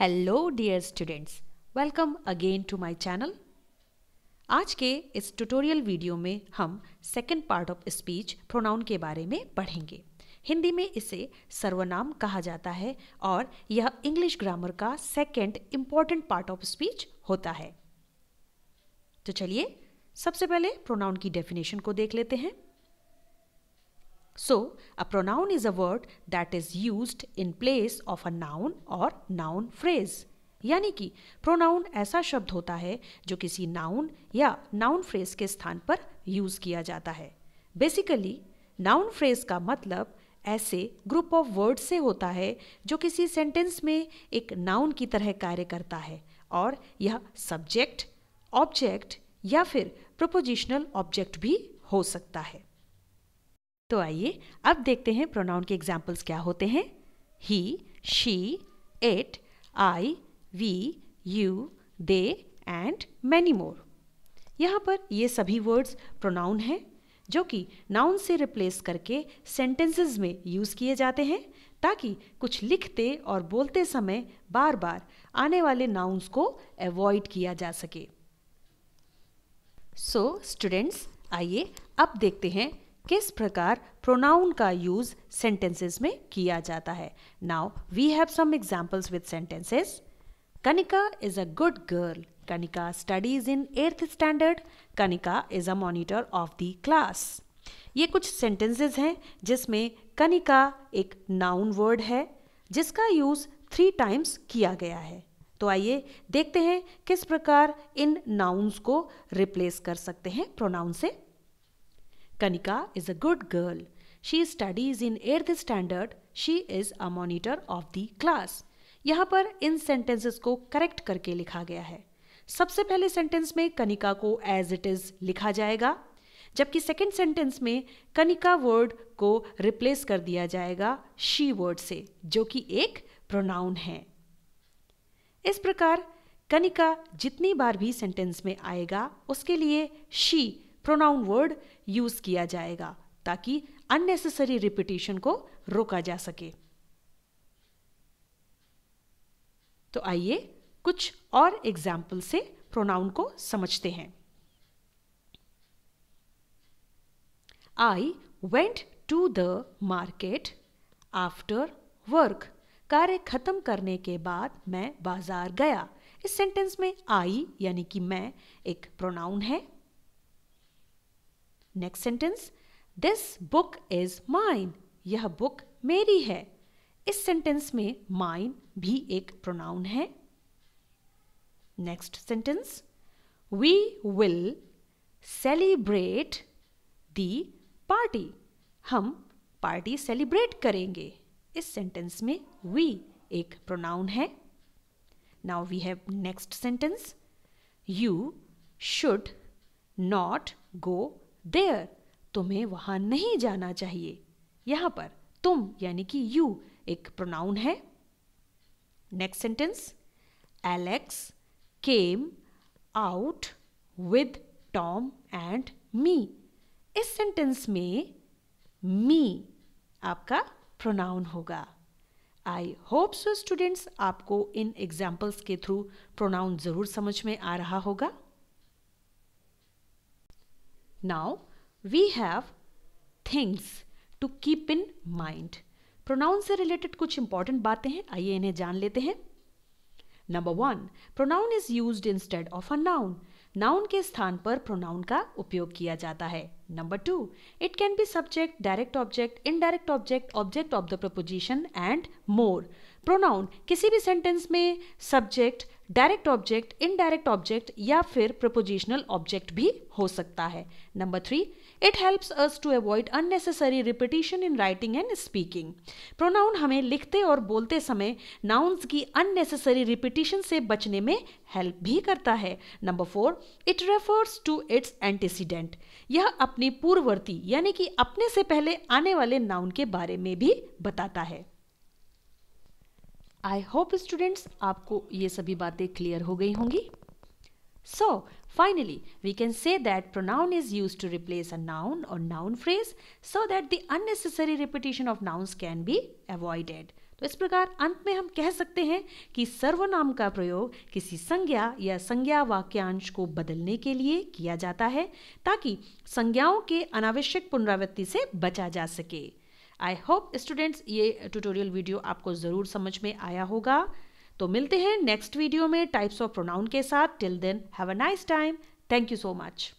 Hello dear students welcome again to my channel आज के इस ट्यूटोरियल वीडियो में हम second part of speech pronoun के बारे में पढ़ेंगे हिंदी में इसे सर्वनाम कहा जाता है और यह इंग्लिश ग्रामर का second important part of speech होता है तो चलिए सबसे पहले प्रोनाउन की डेफिनेशन को देख लेते हैं So, a pronoun is a word that is used in place of a noun or noun phrase. यानी कि प्रोनाउन ऐसा शब्द होता है जो किसी नाउन या नाउन फ्रेज के स्थान पर यूज किया जाता है बेसिकली नाउन फ्रेज का मतलब ऐसे ग्रुप ऑफ वर्ड से होता है जो किसी सेंटेंस में एक नाउन की तरह कार्य करता है और यह सब्जेक्ट ऑब्जेक्ट या फिर प्रोपोजिशनल ऑब्जेक्ट भी हो सकता है तो आइए अब देखते हैं प्रोनाउन के एग्जाम्पल्स क्या होते हैं he she it I we you they and many more यहाँ पर ये सभी वर्ड्स प्रोनाउन हैं जो कि नाउन से रिप्लेस करके सेंटेंसेस में यूज़ किए जाते हैं ताकि कुछ लिखते और बोलते समय बार बार आने वाले नाउन्स को अवॉइड किया जा सके सो स्टूडेंट्स आइए अब देखते हैं किस प्रकार प्रोनाउन का यूज सेंटेंसेस में किया जाता है now we have some examples with sentences Kanika is a good girl Kanika studies in eighth standard Kanika is a monitor of the class ये कुछ सेंटेंसेस हैं जिसमें कनिका एक नाउन वर्ड है जिसका यूज़ थ्री टाइम्स किया गया है तो आइए देखते हैं किस प्रकार इन नाउन्स को रिप्लेस कर सकते हैं प्रोनाउन से Kanika is a good girl. She studies in 8th standard. She is a monitor of the class. यहाँ पर इन सेंटेंसेस को करेक्ट करके लिखा गया है सबसे पहले सेंटेंस में कनिका को एज इट इज लिखा जाएगा जबकि सेकेंड सेंटेंस में कनिका वर्ड को रिप्लेस कर दिया जाएगा शी वर्ड से जो कि एक प्रोनाउन है इस प्रकार कनिका जितनी बार भी सेंटेंस में आएगा उसके लिए शी प्रोनाउन वर्ड यूज किया जाएगा ताकि अननेसेसरी रिपीटेशन को रोका जा सके तो आइए कुछ और एग्जाम्पल से प्रोनाउन को समझते हैं I went to the market after work कार्य खत्म करने के बाद मैं बाजार गया इस सेंटेंस में आई यानी कि मैं एक प्रोनाउन है next sentence this book is mine यह बुक मेरी है इस सेंटेंस में माइन भी एक प्रोनाउन है next sentence we will celebrate the party हम पार्टी सेलिब्रेट करेंगे इस सेंटेंस में वी एक प्रोनाउन है now we have next sentence you should not go there तुम्हें वहां नहीं जाना चाहिए यहां पर तुम यानी कि यू एक प्रोनाउन है next sentence Alex came out with Tom and me इस सेंटेंस में मी आपका प्रोनाउन होगा आई होप सो स्टूडेंट्स आपको इन एग्जाम्पल्स के थ्रू प्रोनाउन ज़रूर समझ में आ रहा होगा Now we have things to keep in mind. Pronoun से रिलेटेड कुछ इंपॉर्टेंट बातें हैं आइए इन्हें जान लेते हैं number one pronoun is use instead of a noun noun के स्थान पर प्रोनाउन का उपयोग किया जाता है number two it can be subject direct object indirect object object of the preposition and more pronoun किसी भी सेंटेंस में subject direct object indirect object या फिर प्रपोजिशनल ऑब्जेक्ट भी हो सकता है number three it helps us to avoid unnecessary repetition in writing and speaking pronoun हमें लिखते और बोलते समय नाउन्स की अननेसेसरी रिपीटिशन से बचने में हेल्प भी करता है number four it refers to its antecedent यह अपनी पूर्ववर्ती यानी कि अपने से पहले आने वाले नाउन के बारे में भी बताता है आई होप स्टूडेंट्स आपको ये सभी बातें क्लियर हो गई होंगी so finally we can say that pronoun is use to replace a noun और noun phrase so that the unnecessary repetition of nouns can be avoided तो इस प्रकार अंत में हम कह सकते हैं कि सर्वनाम का प्रयोग किसी संज्ञा या संज्ञा वाक्यांश को बदलने के लिए किया जाता है ताकि संज्ञाओं के अनावश्यक पुनरावृत्ति से बचा जा सके आई होप स्टूडेंट्स ये ट्यूटोरियल वीडियो आपको ज़रूर समझ में आया होगा तो मिलते हैं नेक्स्ट वीडियो में टाइप्स ऑफ प्रोनाउन के साथ till then have a nice time thank you so much